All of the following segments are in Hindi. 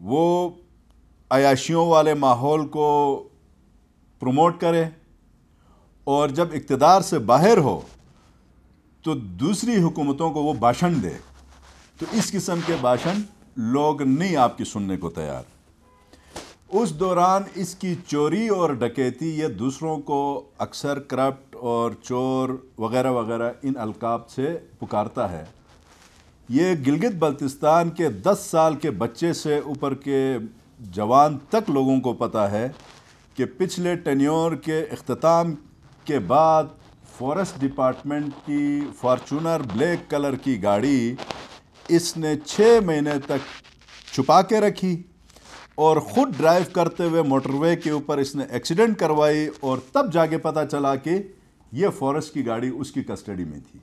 वो अयाशियों वाले माहौल को प्रमोट करे और जब इकतदार से बाहर हो तो दूसरी हुकूमतों को वो भाषण दे तो इस किस्म के भाषण लोग नहीं आपकी सुनने को तैयार उस दौरान इसकी चोरी और डकैती ये दूसरों को अक्सर करप्ट और चोर वगैरह वगैरह इन अलकाब से पुकारता है ये गिलगित बल्तिस्तान के 10 साल के बच्चे से ऊपर के जवान तक लोगों को पता है कि पिछले टेन्योर के अख्ताम के बाद फॉरेस्ट डिपार्टमेंट की फॉर्चूनर ब्लैक कलर की गाड़ी इसने छः महीने तक छुपा के रखी और ख़ुद ड्राइव करते हुए मोटरवे के ऊपर इसने एक्सीडेंट करवाई और तब जाके पता चला कि ये फॉरेस्ट की गाड़ी उसकी कस्टडी में थी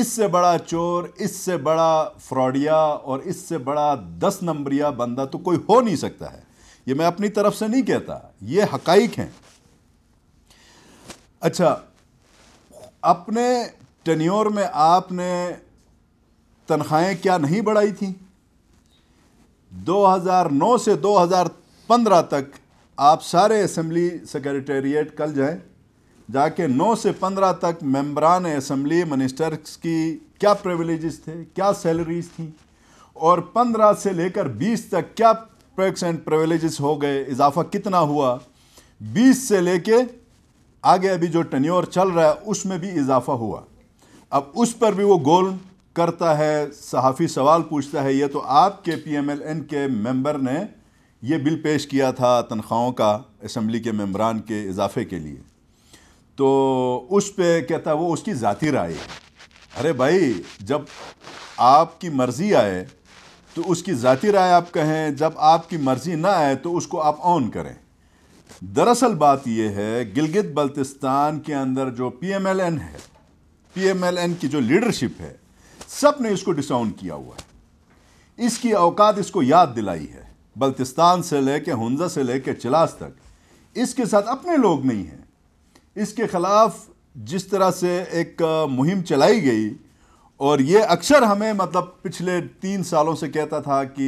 इससे बड़ा चोर इससे बड़ा फ्रॉडिया और इससे बड़ा दस नंबरिया बंदा तो कोई हो नहीं सकता है ये मैं अपनी तरफ से नहीं कहता ये हकाइक हैं अच्छा अपने टनियोर में आपने तनख्वाहें क्या नहीं बढ़ाई थी 2009 से 2015 तक आप सारे असम्बली सेक्रेटेरिएट कल जाएं जाके 9 से 15 तक मेम्बरान असम्बली मिनिस्टर्स की क्या प्रिविलेजेस थे क्या सैलरीज थी और 15 से लेकर 20 तक क्या प्रेक्स एंड प्रिविलेजेस हो गए इजाफा कितना हुआ 20 से लेके आगे अभी जो टनियोर चल रहा है उसमें भी इजाफा हुआ अब उस पर भी वो गोल करता है सहाफ़ी सवाल पूछता है ये तो आपके पी एम एल एन के मेम्बर ने ये बिल पेश किया था तनख्वाहों का इसम्बली के मेम्बरान के इजाफे के लिए तो उस पर कहता वो उसकी ज़ाती राय अरे भाई जब आपकी मर्ज़ी आए तो उसकी ज़ाती राय आप कहें जब आपकी मर्ज़ी ना आए तो उसको आप ऑन करें दरअसल बात यह है गिलगित बल्तिस्तान के अंदर जो पीएमएलएन है पीएमएलएन की जो लीडरशिप है सब ने इसको डिसाउन किया हुआ है इसकी औकात इसको याद दिलाई है बल्तिस्तान से लेके हंजा से लेके चिलास तक इसके साथ अपने लोग नहीं हैं इसके खिलाफ जिस तरह से एक मुहिम चलाई गई और ये अक्सर हमें मतलब पिछले तीन सालों से कहता था कि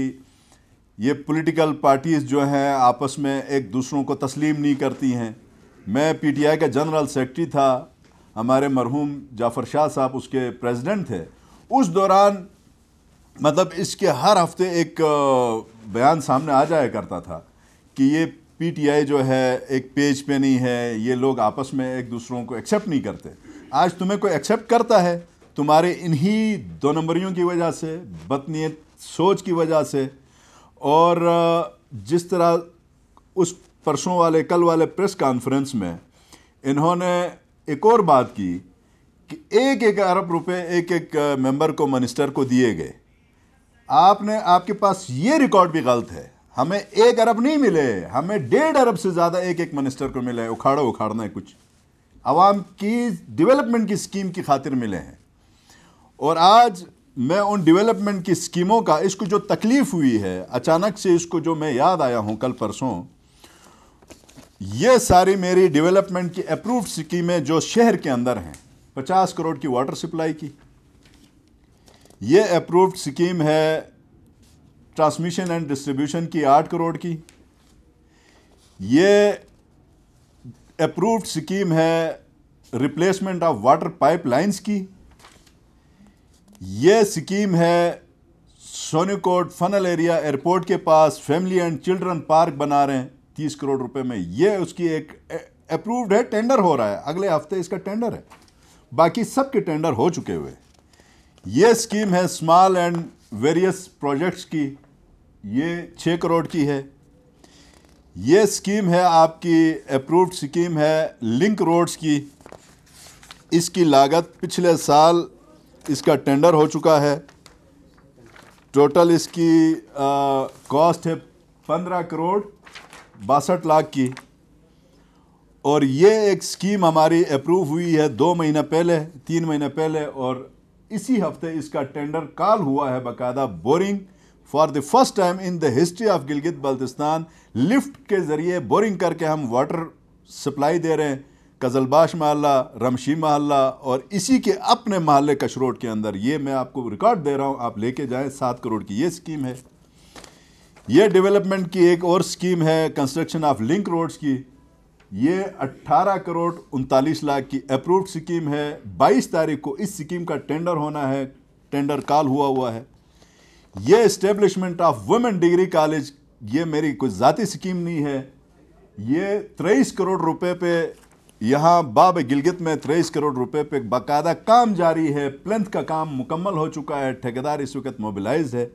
ये पॉलिटिकल पार्टीज़ जो हैं आपस में एक दूसरों को तस्लीम नहीं करती हैं मैं पीटीआई का जनरल सेक्रेटरी था हमारे मरहूम जाफ़र शाह साहब उसके प्रेसिडेंट थे उस दौरान मतलब इसके हर हफ्ते एक बयान सामने आ जाया करता था कि ये पीटीआई जो है एक पेज पे नहीं है ये लोग आपस में एक दूसरों को एक्सेप्ट नहीं करते आज तुम्हें कोई एक्सेप्ट करता है तुम्हारे इन्हीं दो नंबरियों की वजह से बदनीत सोच की वजह से और जिस तरह उस परसों वाले कल वाले प्रेस कॉन्फ्रेंस में इन्होंने एक और बात की कि एक एक अरब रुपए एक एक मेंबर को मिनिस्टर को दिए गए आपने आपके पास ये रिकॉर्ड भी गलत है हमें एक अरब नहीं मिले हमें डेढ़ अरब से ज़्यादा एक एक मिनिस्टर को मिले उखाड़ो उखाड़ना है कुछ आवाम की डेवलपमेंट की स्कीम की खातिर मिले हैं और आज मैं उन डेवलपमेंट की स्कीमों का इसको जो तकलीफ़ हुई है अचानक से इसको जो मैं याद आया हूँ कल परसों ये सारी मेरी डेवलपमेंट की अप्रूव्ड स्कीमें जो शहर के अंदर हैं पचास करोड़ की वाटर सप्लाई की ये अप्रूव्ड स्कीम है ट्रांसमिशन एंड डिस्ट्रीब्यूशन की आठ करोड़ की ये अप्रूव्ड स्कीम है रिप्लेसमेंट ऑफ वाटर पाइपलाइंस की ये स्कीम है सोनीकोट फनल एरिया एयरपोर्ट के पास फैमिली एंड चिल्ड्रन पार्क बना रहे हैं तीस करोड़ रुपए में ये उसकी एक अप्रूव्ड है टेंडर हो रहा है अगले हफ्ते इसका टेंडर है बाकी सबके टेंडर हो चुके हुए ये स्कीम है स्मॉल एंड वेरियस प्रोजेक्ट्स की ये छः करोड़ की है ये स्कीम है आपकी अप्रूव्ड स्कीम है लिंक रोड्स की इसकी लागत पिछले साल इसका टेंडर हो चुका है टोटल इसकी कॉस्ट है पंद्रह करोड़ बासठ लाख की और ये एक स्कीम हमारी अप्रूव हुई है दो महीने पहले तीन महीने पहले और इसी हफ्ते इसका टेंडर कॉल हुआ है बकायदा boring for the first time in the history of Gilgit Baltistan lift के ज़रिए बोरिंग करके हम वाटर सप्लाई दे रहे हैं कजलबाश महल्ला रमशी मोहल्ला और इसी के अपने मोहल्ले कशरोड के अंदर ये मैं आपको रिकॉर्ड दे रहा हूँ आप लेके जाएँ सात करोड़ की ये स्कीम है ये डेवलपमेंट की एक और स्कीम है कंस्ट्रक्शन ऑफ लिंक रोड्स की ये 18 करोड़ उनतालीस लाख की अप्रूव्ड स्कीम है 22 तारीख को इस स्कीम का टेंडर होना है टेंडर कॉल हुआ हुआ है ये establishment of women degree college ये मेरी कोई ज़ाती स्कीम नहीं है ये तेईस करोड़ रुपए पे यहाँ बाब गिलगित में तेईस करोड़ रुपए पे बाकायदा काम जारी है प्लेंथ का काम मुकम्मल हो चुका है ठेकेदार इस वक्त मोबिलाइज है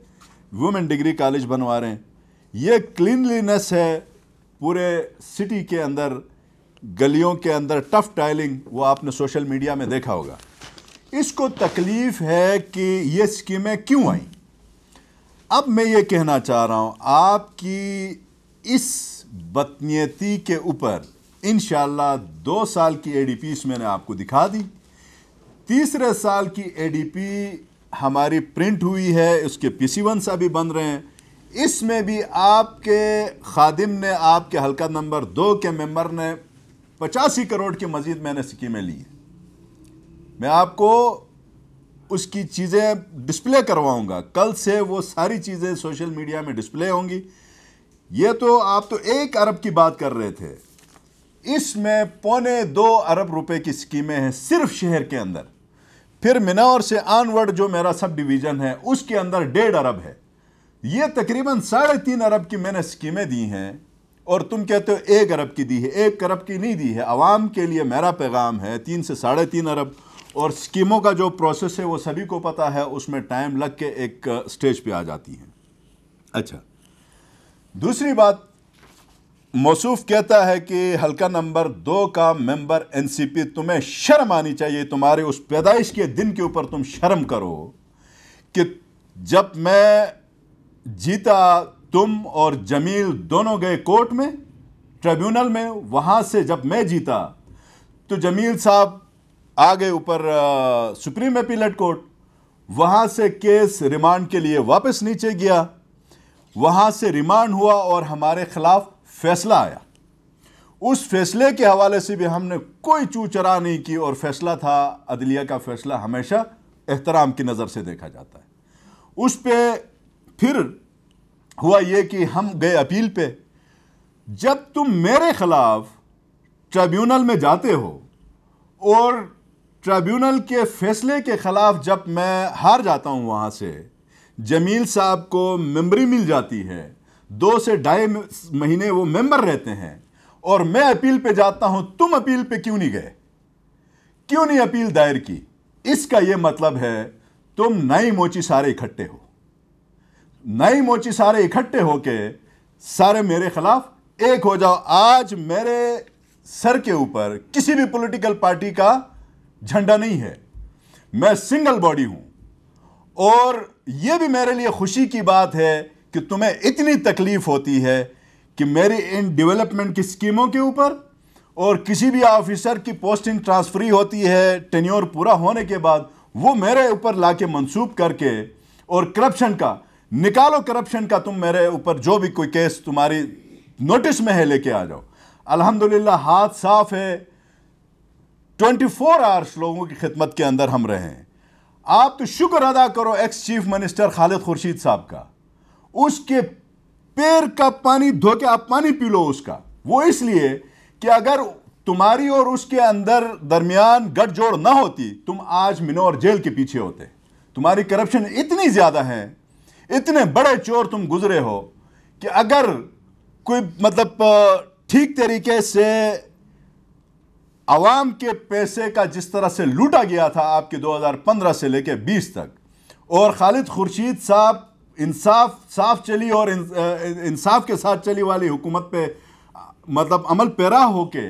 वुमेन डिग्री कॉलेज बनवा रहे हैं ये क्लिनलीनेस है पूरे सिटी के अंदर गलियों के अंदर टफ टाइलिंग वो आपने सोशल मीडिया में देखा होगा इसको तकलीफ है कि ये स्कीमें क्यों आई अब मैं ये कहना चाह रहा हूँ आपकी इस बदनीति के ऊपर इन दो साल की ए मैंने आपको दिखा दी तीसरे साल की एडीपी हमारी प्रिंट हुई है उसके पी सी वन अभी बन रहे हैं इसमें भी आपके खादिम ने आपके हलका नंबर दो के मेंबर ने पचासी करोड़ की मजीद मैंने स्कीमें ली मैं आपको उसकी चीज़ें डिस्प्ले करवाऊंगा कल से वो सारी चीज़ें सोशल मीडिया में डिस्प्ले होंगी ये तो आप तो एक अरब की बात कर रहे थे इसमें पौने दो अरब रुपए की स्कीमें हैं सिर्फ शहर के अंदर फिर मिनौर से आनवर्ड जो मेरा सब डिवीज़न है उसके अंदर डेढ़ अरब है ये तकरीबन साढ़े तीन अरब की मैंने स्कीमें दी हैं और तुम कहते हो एक अरब की दी है एक अरब की नहीं दी है आवाम के लिए मेरा पैगाम है तीन से साढ़े तीन अरब और स्कीमों का जो प्रोसेस है वो सभी को पता है उसमें टाइम लग के एक स्टेज पे आ जाती है अच्छा दूसरी बात मौसूफ कहता है कि हल्का नंबर दो का मेंबर एनसीपी तुम्हें शर्म आनी चाहिए तुम्हारे उस पैदाइश के दिन के ऊपर तुम शर्म करो कि जब मैं जीता तुम और जमील दोनों गए कोर्ट में ट्रिब्यूनल में वहां से जब मैं जीता तो जमील साहब आ गए ऊपर सुप्रीम अपीलेट कोर्ट वहां से केस रिमांड के लिए वापस नीचे गया वहां से रिमांड हुआ और हमारे खिलाफ फैसला आया उस फैसले के हवाले से भी हमने कोई चूचरा नहीं की और फैसला था अदलिया का फैसला हमेशा एहतराम की नज़र से देखा जाता है उस पर फिर हुआ ये कि हम गए अपील पे जब तुम मेरे खिलाफ ट्रिब्यूनल में जाते हो और ट्रिब्यूनल के फैसले के ख़िलाफ़ जब मैं हार जाता हूँ वहाँ से जमील साहब को मेम्बरी मिल जाती है दो से ढाई महीने वो मेंबर रहते हैं और मैं अपील पे जाता हूं तुम अपील पे क्यों नहीं गए क्यों नहीं अपील दायर की इसका ये मतलब है तुम नई मोची सारे इकट्ठे हो नई मोची सारे इकट्ठे होके सारे मेरे खिलाफ एक हो जाओ आज मेरे सर के ऊपर किसी भी पॉलिटिकल पार्टी का झंडा नहीं है मैं सिंगल बॉडी हूं और यह भी मेरे लिए खुशी की बात है कि तुम्हें इतनी तकलीफ होती है कि मेरी इन डेवलपमेंट की स्कीमों के ऊपर और किसी भी ऑफिसर की पोस्टिंग ट्रांसफरी होती है टेन्योर पूरा होने के बाद वो मेरे ऊपर लाके मंसूब करके और करप्शन का निकालो करप्शन का तुम मेरे ऊपर जो भी कोई केस तुम्हारी नोटिस में है लेके आ जाओ अल्हम्दुलिल्लाह हाथ साफ है 24 फोर आवर्स लोगों की खिदमत के अंदर हम रहे हैं आप तो शुक्र अदा करो ex chief minister Khalid Khurshid साहब का उसके पैर का पानी धो के आप पानी पी लो उसका वो इसलिए कि अगर तुम्हारी और उसके अंदर दरमियान गठजोड़ ना होती तुम आज मिनोर जेल के पीछे होते तुम्हारी करप्शन इतनी ज़्यादा है इतने बड़े चोर तुम गुजरे हो कि अगर कोई मतलब ठीक तरीके से आवाम के पैसे का जिस तरह से लूटा गया था आपके 2015 से लेकर 20 तक और खालिद खुर्शीद साहब इंसाफ साफ चली और इंसाफ के साथ चली वाली हुकूमत पे मतलब अमल पैरा होके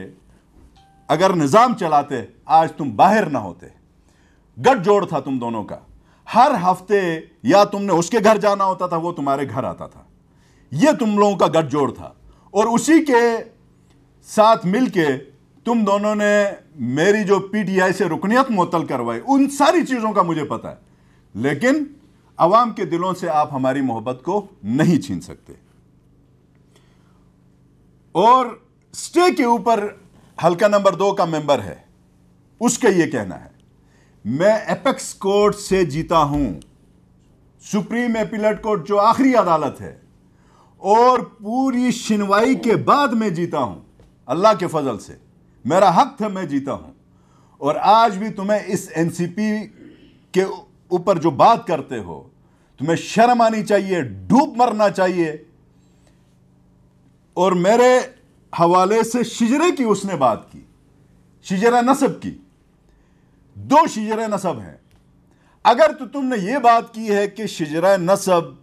अगर निज़ाम चलाते आज तुम बाहर ना होते गठजोड़ था तुम दोनों का हर हफ्ते या तुमने उसके घर जाना होता था वो तुम्हारे घर आता था ये तुम लोगों का गठजोड़ था और उसी के साथ मिलके तुम दोनों ने मेरी जो पीटीआई से रुकनीत मुतल करवाई उन सारी चीज़ों का मुझे पता है लेकिन अवाम के दिलों से आप हमारी मोहब्बत को नहीं छीन सकते और स्टे के ऊपर हल्का नंबर दो का मेंबर है उसका ये कहना है मैं एपेक्स कोर्ट से जीता हूं सुप्रीम एपिलेट कोर्ट जो आखिरी अदालत है और पूरी सुनवाई के बाद मैं जीता हूं अल्लाह के फजल से मेरा हक था मैं जीता हूं और आज भी तुम्हें इस एनसीपी के ऊपर जो बात करते हो तुम्हें शर्म आनी चाहिए डूब मरना चाहिए और मेरे हवाले से शिजरे की उसने बात की शिजरा नसब की दो शिजरा नसब हैं अगर तो तुमने ये बात की है कि शिजरा नसब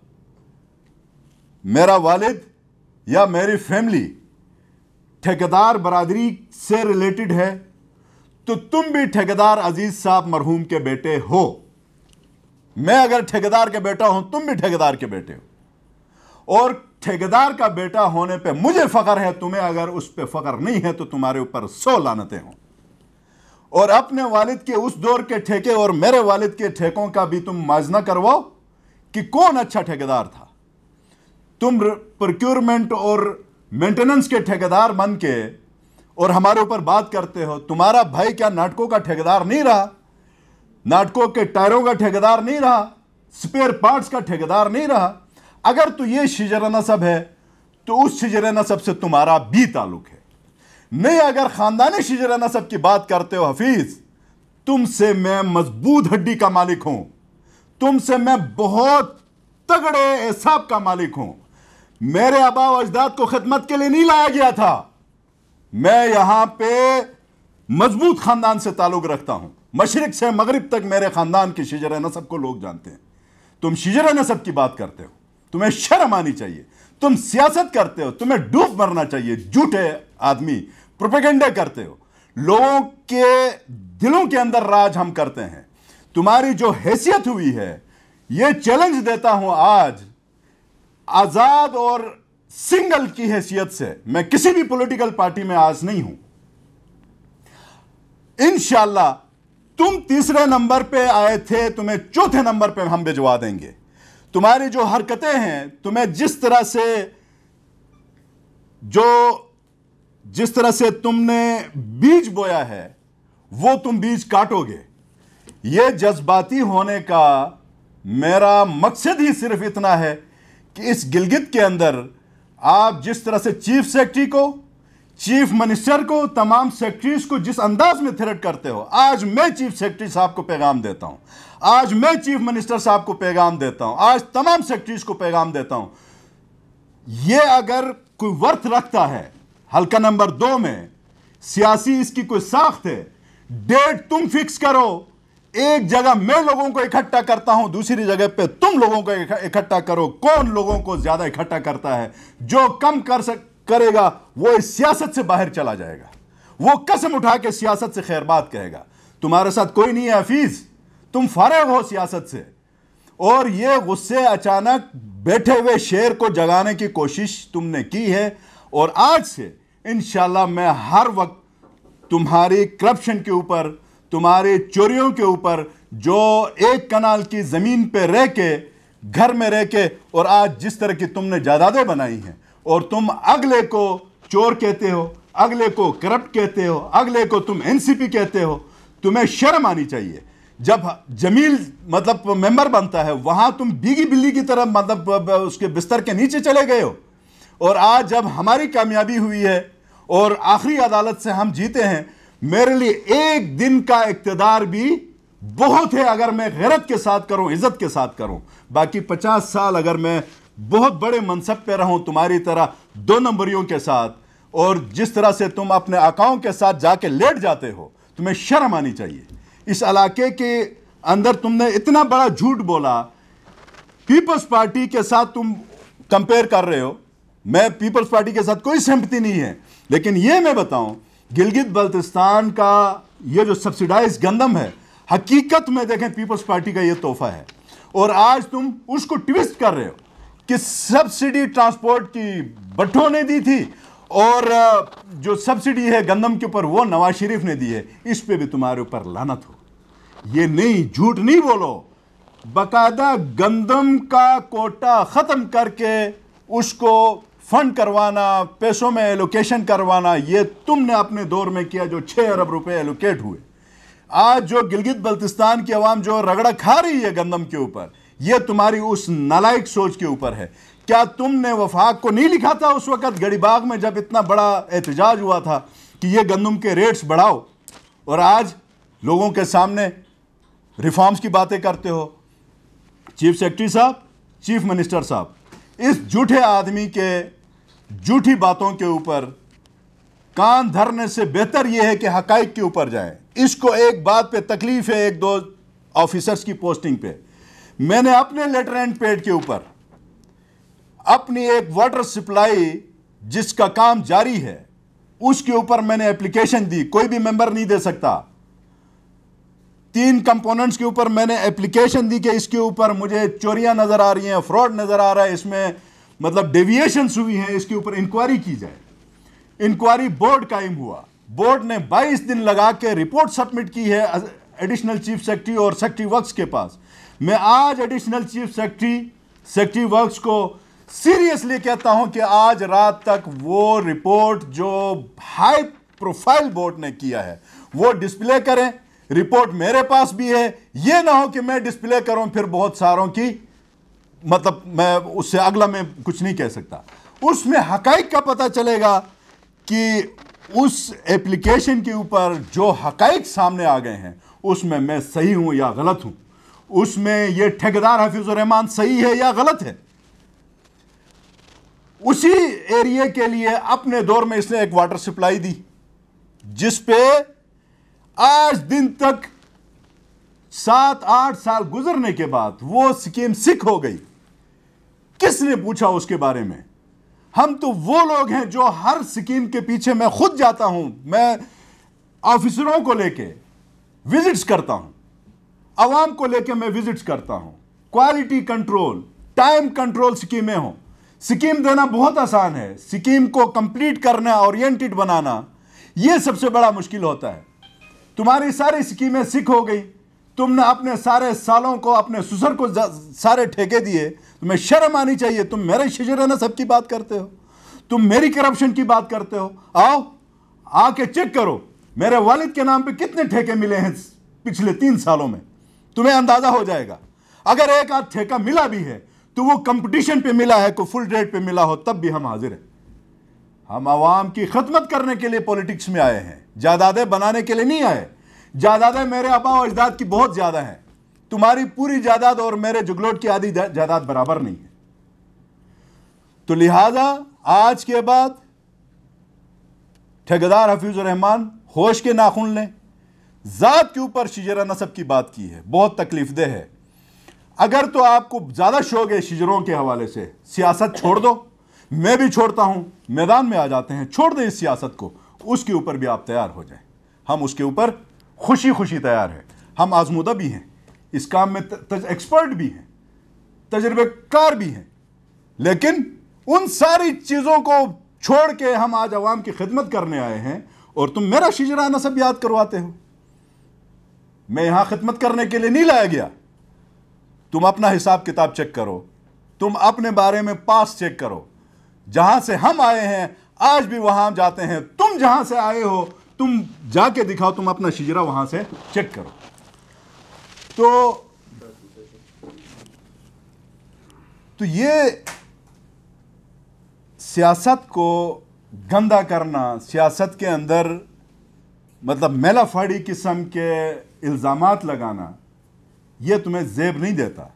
मेरा वालिद या मेरी फैमिली ठेकेदार बरादरी से रिलेटेड है तो तुम भी ठेकेदार अजीज साहब मरहूम के बेटे हो मैं अगर ठेकेदार के बेटा हूं तुम भी ठेकेदार के बेटे हो और ठेकेदार का बेटा होने पे मुझे फख्र है तुम्हें अगर उस पर फख्र नहीं है तो तुम्हारे ऊपर सौ लानते हों और अपने वालिद के उस दौर के ठेके और मेरे वालिद के ठेकों का भी तुम माजना करवाओ कि कौन अच्छा ठेकेदार था तुम प्रोक्योरमेंट और मेंटेनेंस के ठेकेदार बन के और हमारे ऊपर बात करते हो तुम्हारा भाई क्या नाटकों का ठेकेदार नहीं रहा नाटकों के टायरों का ठेकेदार नहीं रहा स्पेयर पार्ट्स का ठेकेदार नहीं रहा अगर तो ये शिजर नसब है तो उस शिजर नसब से तुम्हारा भी ताल्लुक है नहीं अगर खानदानी शिजरा नसब की बात करते हो हफीज तुमसे मैं मजबूत हड्डी का मालिक हूं तुमसे मैं बहुत तगड़े एहसाब का मालिक हूं मेरे आबाव अजदाद को खदमत के लिए नहीं लाया गया था मैं यहां पे मजबूत खानदान से ताल्लुक रखता हूं मशरक से मगरब तक मेरे खानदान की शजर नसब को लोग जानते हैं तुम शजर नसब की बात करते हो तुम्हें शर्म आनी चाहिए तुम सियासत करते हो तुम्हें डूब मरना चाहिए झूठे आदमी प्रोपेगेंडा करते हो लोगों के दिलों के अंदर राज हम करते हैं तुम्हारी जो हैसियत हुई है यह चैलेंज देता हूं आज आजाद और सिंगल की हैसियत से मैं किसी भी पॉलिटिकल पार्टी में आज नहीं हूं इनशाला तुम तीसरे नंबर पे आए थे तुम्हें चौथे नंबर पे हम भिजवा देंगे तुम्हारी जो हरकतें हैं तुम्हें जिस तरह से जो जिस तरह से तुमने बीज बोया है वो तुम बीज काटोगे ये जज्बाती होने का मेरा मकसद ही सिर्फ इतना है कि इस गिलगित के अंदर आप जिस तरह से चीफ सेक्रेटरी को चीफ मिनिस्टर को तमाम सेक्रेटरीज को जिस अंदाज में थ्रेट करते हो आज मैं चीफ सेक्रेटरी साहब को पैगाम देता हूं आज मैं चीफ मिनिस्टर साहब को पैगाम देता हूं आज तमाम सेक्रेटरीज को पैगाम देता हूं यह अगर कोई वर्थ रखता है हल्का नंबर दो में सियासी इसकी कोई साख्त है डेट तुम फिक्स करो एक जगह मैं लोगों को इकट्ठा करता हूं दूसरी जगह पे तुम लोगों को इकट्ठा करो कौन लोगों को ज्यादा इकट्ठा करता है जो कम कर सक करेगा वो इस सियासत से बाहर चला जाएगा वो कसम उठा के सियासत से बात कहेगा तुम्हारे साथ कोई नहीं है हफीज़ तुम फारग हो सियासत से और ये गुस्से अचानक बैठे हुए शेर को जगाने की कोशिश तुमने की है और आज से इन मैं हर वक्त तुम्हारी करप्शन के ऊपर तुम्हारी चोरियों के ऊपर जो एक कनाल की ज़मीन पे रह के घर में रह के और आज जिस तरह की तुमने जायदादें बनाई हैं और तुम अगले को चोर कहते हो अगले को करप्ट कहते हो अगले को तुम एनसीपी कहते हो तुम्हें शर्म आनी चाहिए जब जमील मतलब मेंबर बनता है वहां तुम बीगी बिल्ली की तरह मतलब उसके बिस्तर के नीचे चले गए हो और आज जब हमारी कामयाबी हुई है और आखिरी अदालत से हम जीते हैं मेरे लिए एक दिन का इकतदार भी बहुत है अगर मैं गैरत के साथ करूं इज्जत के साथ करूं बाकी पचास साल अगर मैं बहुत बड़े मनसब पे रहूं तुम्हारी तरह दो नंबरियों के साथ और जिस तरह से तुम अपने आकाओं के साथ जाके लेट जाते हो तुम्हें शर्म आनी चाहिए इस इलाके के अंदर तुमने इतना बड़ा झूठ बोला पीपल्स पार्टी के साथ तुम कंपेयर कर रहे हो मैं पीपल्स पार्टी के साथ कोई सहमति नहीं है लेकिन ये मैं बताऊं गिलगित बल्तिस्तान का ये जो सब्सिडाइज गंदम है हकीकत में देखें पीपल्स पार्टी का ये तोहफा है और आज तुम उसको ट्विस्ट कर रहे हो कि सब्सिडी ट्रांसपोर्ट की भट्टों ने दी थी और जो सब्सिडी है गंदम के ऊपर वो नवाज शरीफ ने दी है इस पे भी तुम्हारे ऊपर लानत हो ये नहीं झूठ नहीं बोलो बाकायदा गंदम का कोटा ख़त्म करके उसको फंड करवाना पैसों में एलोकेशन करवाना ये तुमने अपने दौर में किया जो छः अरब रुपए एलोकेट हुए आज जो गिलगित बल्तिस्तान की आवाम जो रगड़ा खा रही है गंदम के ऊपर ये तुम्हारी उस नलायक सोच के ऊपर है क्या तुमने वफाक को नहीं लिखा था उस वक़्त गड़ीबाग में जब इतना बड़ा एहतजाज हुआ था कि ये गंदम के रेट्स बढ़ाओ और आज लोगों के सामने रिफॉर्म्स की बातें करते हो चीफ सेक्रेटरी साहब चीफ मिनिस्टर साहब इस झूठे आदमी के झूठी बातों के ऊपर कान धरने से बेहतर यह है कि हकाइक के ऊपर जाए इसको एक बात पे तकलीफ है एक दो ऑफिसर्स की पोस्टिंग पे मैंने अपने लेटर एंड पेड के ऊपर अपनी एक वाटर सप्लाई जिसका काम जारी है उसके ऊपर मैंने एप्लीकेशन दी कोई भी मेंबर नहीं दे सकता तीन कंपोनेंट्स के ऊपर मैंने एप्लीकेशन दी कि इसके ऊपर मुझे चोरियां नज़र आ रही हैं फ्रॉड नज़र आ रहा है इसमें मतलब डेविएशन हुई हैं इसके ऊपर इंक्वायरी की जाए इंक्वायरी बोर्ड कायम हुआ बोर्ड ने 22 दिन लगा के रिपोर्ट सबमिट की है एडिशनल चीफ सेक्रेटरी और सेक्रेटरी वर्क्स के पास मैं आज additional chief secretary secretary works को सीरियसली कहता हूं कि आज रात तक वो रिपोर्ट जो हाई प्रोफाइल बोर्ड ने किया है वो डिस्प्ले करें रिपोर्ट मेरे पास भी है ये ना हो कि मैं डिस्प्ले करूं फिर बहुत सारों की मतलब मैं उससे अगला मैं कुछ नहीं कह सकता उसमें हकाइक का पता चलेगा कि उस एप्लीकेशन के ऊपर जो हकाइक सामने आ गए हैं उसमें मैं सही हूं या गलत हूं उसमें यह ठेकेदार हफीज रहमान सही है या गलत है उसी एरिया के लिए अपने दौर में इसने एक वाटर सप्लाई दी जिस पे आज दिन तक सात आठ साल गुजरने के बाद वो स्कीम सिख हो गई किसने पूछा उसके बारे में हम तो वो लोग हैं जो हर स्कीम के पीछे मैं खुद जाता हूं मैं ऑफिसरों को लेके विजिट्स करता हूं आवाम को लेके मैं विजिट्स करता हूं क्वालिटी कंट्रोल टाइम कंट्रोल स्कीमें हों स्कीम देना बहुत आसान है स्कीम को कंप्लीट करना ओरिएंटेड बनाना यह सबसे बड़ा मुश्किल होता है तुम्हारी सारी स्कीमें सिख हो गई तुमने अपने सारे सालों को अपने सुसर को सारे ठेके दिए तुम्हें शर्म आनी चाहिए तुम मेरे ना सबकी बात करते हो तुम मेरी करप्शन की बात करते हो आओ आके चेक करो मेरे वालिद के नाम पे कितने ठेके मिले हैं पिछले तीन सालों में तुम्हें अंदाज़ा हो जाएगा अगर एक आध ठेका मिला भी है तो वो कंपटीशन पे मिला है को फुल रेट पे मिला हो तब भी हम हाजिर हैं हम आवाम की खदमत करने के लिए पॉलिटिक्स में आए हैं जायदादें बनाने के लिए नहीं आए जायदादें मेरे आबा और अजदाद की बहुत ज़्यादा हैं तुम्हारी पूरी जायदाद और मेरे जुगलोट की आधी जायदाद बराबर नहीं है तो लिहाजा आज के बाद ठेकेदार हफीज़ रहमान होश के नाखून लें ज़ात के ऊपर शिजरा नसब की बात की है बहुत तकलीफ देह है अगर तो आपको ज़्यादा शौक है शिजरों के हवाले से सियासत छोड़ दो मैं भी छोड़ता हूं मैदान में आ जाते हैं छोड़ दें इस सियासत को उसके ऊपर भी आप तैयार हो जाएं हम उसके ऊपर खुशी खुशी तैयार हैं हम आजमूदा भी हैं इस काम में एक्सपर्ट भी हैं तजर्बेकार भी हैं लेकिन उन सारी चीज़ों को छोड़ के हम आज आवाम की खिदमत करने आए हैं और तुम मेरा शिजराना सब याद करवाते हो मैं यहां खिदमत करने के लिए नहीं लाया गया तुम अपना हिसाब किताब चेक करो तुम अपने बारे में पास चेक करो जहां से हम आए हैं आज भी वहां जाते हैं तुम जहां से आए हो तुम जाके दिखाओ तुम अपना शिजरा वहां से चेक करो तो तो ये सियासत को गंदा करना सियासत के अंदर मतलब मेलाफाड़ी किस्म के इल्ज़ाम लगाना ये तुम्हें जेब नहीं देता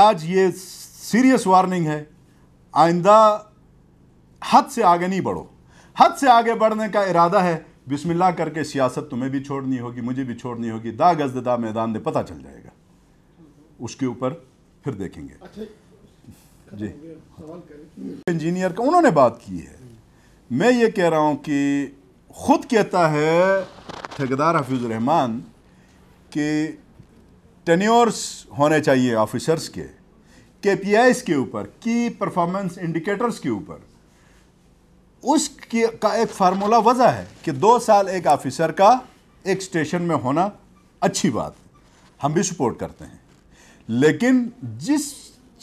आज ये सीरियस वार्निंग है आइंदा हद से आगे नहीं बढ़ो हद से आगे बढ़ने का इरादा है बिस्मिल्लाह करके सियासत तुम्हें भी छोड़नी होगी मुझे भी छोड़नी होगी दा गज दा मैदान दे पता चल जाएगा उसके ऊपर फिर देखेंगे अच्छा, जी इंजीनियर का उन्होंने बात की है मैं ये कह रहा हूँ कि खुद कहता है ठेकेदार हफीज़ रहमान कि टेन्योर्स होने चाहिए ऑफिसर्स के के के ऊपर की परफॉर्मेंस इंडिकेटर्स के ऊपर उस का एक फार्मूला वजह है कि दो साल एक ऑफिसर का एक स्टेशन में होना अच्छी बात हम भी सपोर्ट करते हैं लेकिन जिस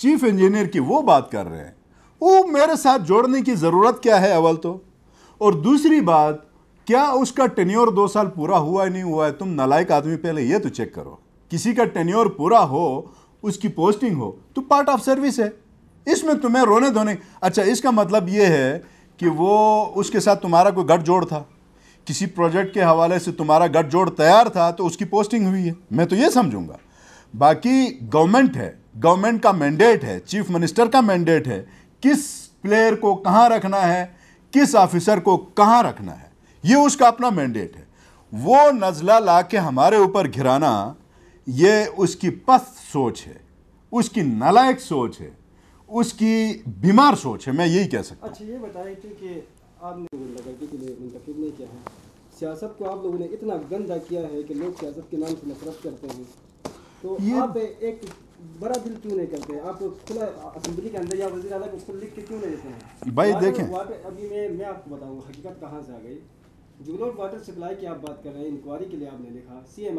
चीफ इंजीनियर की वो बात कर रहे हैं वो मेरे साथ जोड़ने की ज़रूरत क्या है अवल तो और दूसरी बात क्या उसका टेन्योर दो साल पूरा हुआ है नहीं हुआ है तुम नलायक आदमी पहले ये तो चेक करो किसी का टेन्योर पूरा हो उसकी पोस्टिंग हो तो पार्ट ऑफ सर्विस है इसमें तुम्हें रोने धोने अच्छा इसका मतलब ये है कि वो उसके साथ तुम्हारा कोई गठजोड़ था किसी प्रोजेक्ट के हवाले से तुम्हारा गठजोड़ तैयार था तो उसकी पोस्टिंग हुई है मैं तो ये समझूंगा बाकी गवर्नमेंट है गवर्नमेंट का मैंडेट है चीफ मिनिस्टर का मैंडेट है किस प्लेयर को कहाँ रखना है किस ऑफिसर को कहाँ रखना है ये उसका अपना मैंडेट है वो नज़ला ला के हमारे ऊपर घिराना ये उसकी पस्त सोच है उसकी नलायक सोच है उसकी बीमार सोच है मैं यही कह सकता अच्छा ये बताए थे कि आपने लगाती के लिए मुंतखब नहीं किया है सियासत को आप लोगों ने इतना गंदा किया है कि लोग सियासत के नाम से नफरत करते हैं तो ये... आप एक बड़ा दिल क्यों नहीं करते आप खुला असम्बली के अंदर या वजी अला को लिख के क्यों नहीं देते हैं भाई देखें वहाँ पे अभी मैं मैं आपको बताऊँगा हकीकत कहाँ से आ गई जुगलोर वाटर सप्लाई की आप बात कर रहे हैं इंक्वायरी के लिए आपने लिखा सी